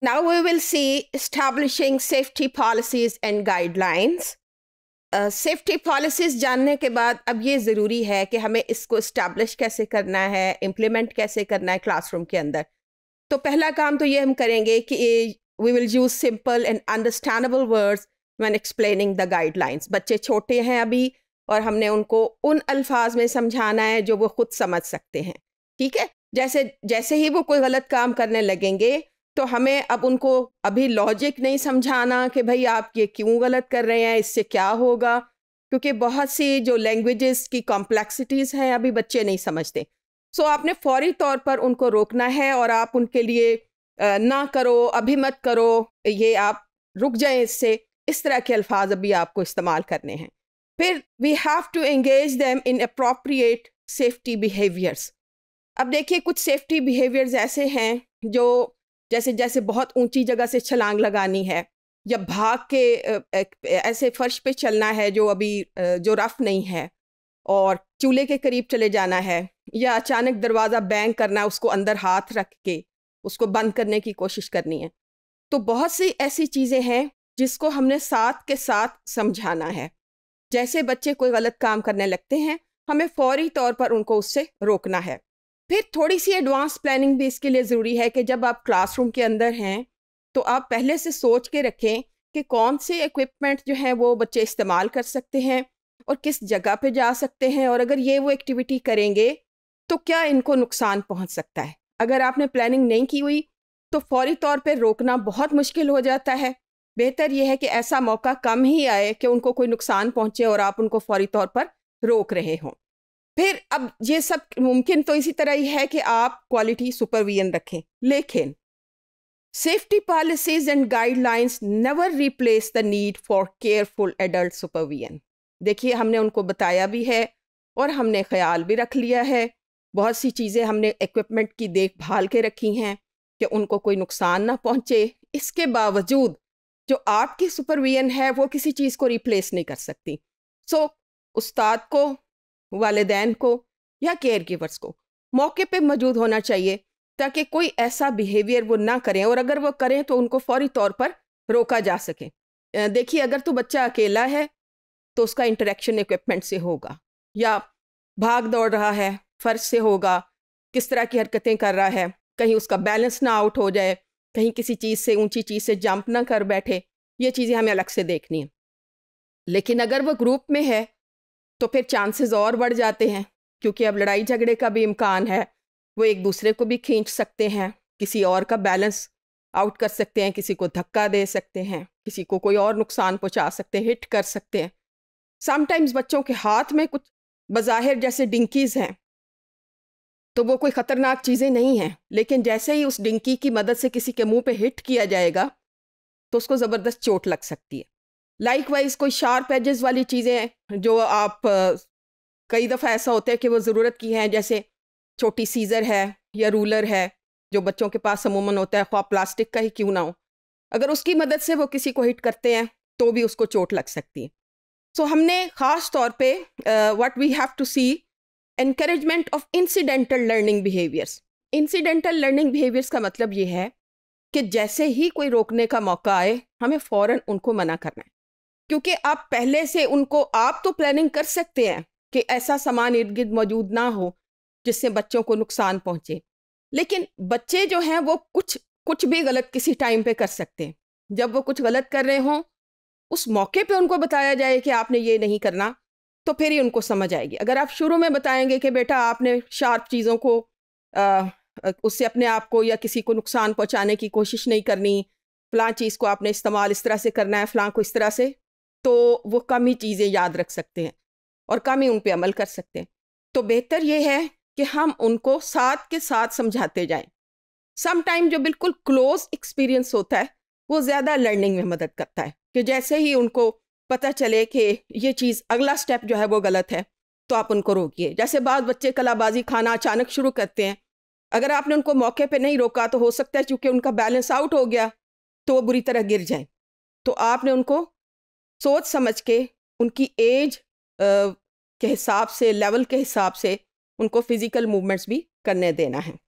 Now we will see establishing safety policies and guidelines. Safety uh, policies जानने के बाद अब ये ज़रूरी है कि हमें इसको इस्टेब्लिश कैसे करना है इम्प्लीमेंट कैसे करना है क्लासरूम के अंदर तो पहला काम तो ये हम करेंगे कि we will use simple and understandable words when explaining the guidelines बच्चे छोटे हैं अभी और हमने उनको उन अल्फाज में समझाना है जो वो खुद समझ सकते हैं ठीक है जैसे जैसे ही वो कोई गलत काम करने लगेंगे तो हमें अब उनको अभी लॉजिक नहीं समझाना कि भाई आप ये क्यों गलत कर रहे हैं इससे क्या होगा क्योंकि बहुत सी जो लैंग्वेजेस की कॉम्प्लेक्सिटीज़ हैं अभी बच्चे नहीं समझते सो so, आपने फौरी तौर पर उनको रोकना है और आप उनके लिए ना करो अभी मत करो ये आप रुक जाएं इससे इस तरह के अल्फाज अभी आपको इस्तेमाल करने हैं फिर we have to engage them in appropriate safety behaviours अब देखिए कुछ सेफ्टी बिहेवियर्स ऐसे हैं जो जैसे जैसे बहुत ऊंची जगह से छलांग लगानी है या भाग के ऐसे फर्श पे चलना है जो अभी जो रफ नहीं है और चूल्हे के करीब चले जाना है या अचानक दरवाज़ा बैंग करना उसको अंदर हाथ रख के उसको बंद करने की कोशिश करनी है तो बहुत सी ऐसी चीज़ें हैं जिसको हमने साथ के साथ समझाना है जैसे बच्चे कोई गलत काम करने लगते हैं हमें फौरी तौर पर उनको उससे रोकना है फिर थोड़ी सी एडवांस प्लानिंग भी इसके लिए ज़रूरी है कि जब आप क्लासरूम के अंदर हैं तो आप पहले से सोच के रखें कि कौन से इक्विपमेंट जो हैं वो बच्चे इस्तेमाल कर सकते हैं और किस जगह पे जा सकते हैं और अगर ये वो एक्टिविटी करेंगे तो क्या इनको नुकसान पहुंच सकता है अगर आपने प्लानिंग नहीं की हुई तो फौरी तौर पर रोकना बहुत मुश्किल हो जाता है बेहतर यह है कि ऐसा मौका कम ही आए कि उनको कोई नुकसान पहुँचे और आप उनको फौरी तौर पर रोक रहे हों फिर अब ये सब मुमकिन तो इसी तरह ही है कि आप क्वालिटी सुपरविजन रखें लेकिन safety policies and guidelines never replace the need for careful adult supervision देखिए हमने उनको बताया भी है और हमने ख्याल भी रख लिया है बहुत सी चीज़ें हमने इक्विपमेंट की देखभाल के रखी हैं कि उनको कोई नुकसान ना पहुंचे इसके बावजूद जो आपकी सुपरविजन है वो किसी चीज़ को रिप्लेस नहीं कर सकती सो so, उस्ताद को वालदेन को या केयर गिवर्स को मौके पे मौजूद होना चाहिए ताकि कोई ऐसा बिहेवियर वो ना करें और अगर वो करें तो उनको फौरी तौर पर रोका जा सके देखिए अगर तो बच्चा अकेला है तो उसका इंटरेक्शन इक्विपमेंट से होगा या भाग दौड़ रहा है फर्श से होगा किस तरह की हरकतें कर रहा है कहीं उसका बैलेंस ना आउट हो जाए कहीं किसी चीज़ से ऊंची चीज़ से जंप ना कर बैठे ये चीज़ें हमें अलग से देखनी है लेकिन अगर वह ग्रुप में है तो फिर चांसेस और बढ़ जाते हैं क्योंकि अब लड़ाई झगड़े का भी इम्कान है वो एक दूसरे को भी खींच सकते हैं किसी और का बैलेंस आउट कर सकते हैं किसी को धक्का दे सकते हैं किसी को कोई और नुकसान पहुंचा सकते हैं हिट कर सकते हैं समटाइम्स बच्चों के हाथ में कुछ बज़ाहिर जैसे डिंकीज हैं तो वो कोई ख़तरनाक चीज़ें नहीं हैं लेकिन जैसे ही उस डिंकी की मदद से किसी के मुंह पे हिट किया जाएगा तो उसको ज़बरदस्त चोट लग सकती है लाइक वाइज कोई शार्प एजेस वाली चीज़ें जो आप कई दफ़ा ऐसा होता है कि वो ज़रूरत की हैं जैसे छोटी सीज़र है या रूलर है जो बच्चों के पास अमूमन होता है ख्वा प्लास्टिक का ही क्यों ना हो अगर उसकी मदद से वो किसी को हिट करते हैं तो भी उसको चोट लग सकती है सो so, हमने ख़ास तौर पे what we have to see encouragement of incidental learning behaviours incidental learning behaviours का मतलब ये है कि जैसे ही कोई रोकने का मौका आए हमें फ़ौर उनको मना करना है क्योंकि आप पहले से उनको आप तो प्लानिंग कर सकते हैं कि ऐसा सामान इर्द गिर्द मौजूद ना हो जिससे बच्चों को नुकसान पहुंचे लेकिन बच्चे जो हैं वो कुछ कुछ भी गलत किसी टाइम पे कर सकते हैं जब वो कुछ गलत कर रहे हों उस मौके पे उनको बताया जाए कि आपने ये नहीं करना तो फिर ही उनको समझ आएगी अगर आप शुरू में बताएंगे कि बेटा आपने शार्प चीज़ों को आ, उससे अपने आप को या किसी को नुकसान पहुंचाने की कोशिश नहीं करनी फ़लाँ चीज़ को आपने इस्तेमाल इस तरह से करना है फ़लाँ को इस तरह से तो वो कम ही चीज़ें याद रख सकते हैं और कम ही उन पर अमल कर सकते हैं तो बेहतर ये है कि हम उनको साथ के साथ समझाते जाएं सम टाइम जो बिल्कुल क्लोज एक्सपीरियंस होता है वो ज़्यादा लर्निंग में मदद करता है कि जैसे ही उनको पता चले कि ये चीज़ अगला स्टेप जो है वो गलत है तो आप उनको रोकिए जैसे बाद बच्चे कलाबाजी खाना अचानक शुरू करते हैं अगर आपने उनको मौके पे नहीं रोका तो हो सकता है चूँकि उनका बैलेंस आउट हो गया तो वो बुरी तरह गिर जाए तो आपने उनको सोच समझ के उनकी एज के हिसाब से लेवल के हिसाब से उनको फ़िज़िकल मूवमेंट्स भी करने देना है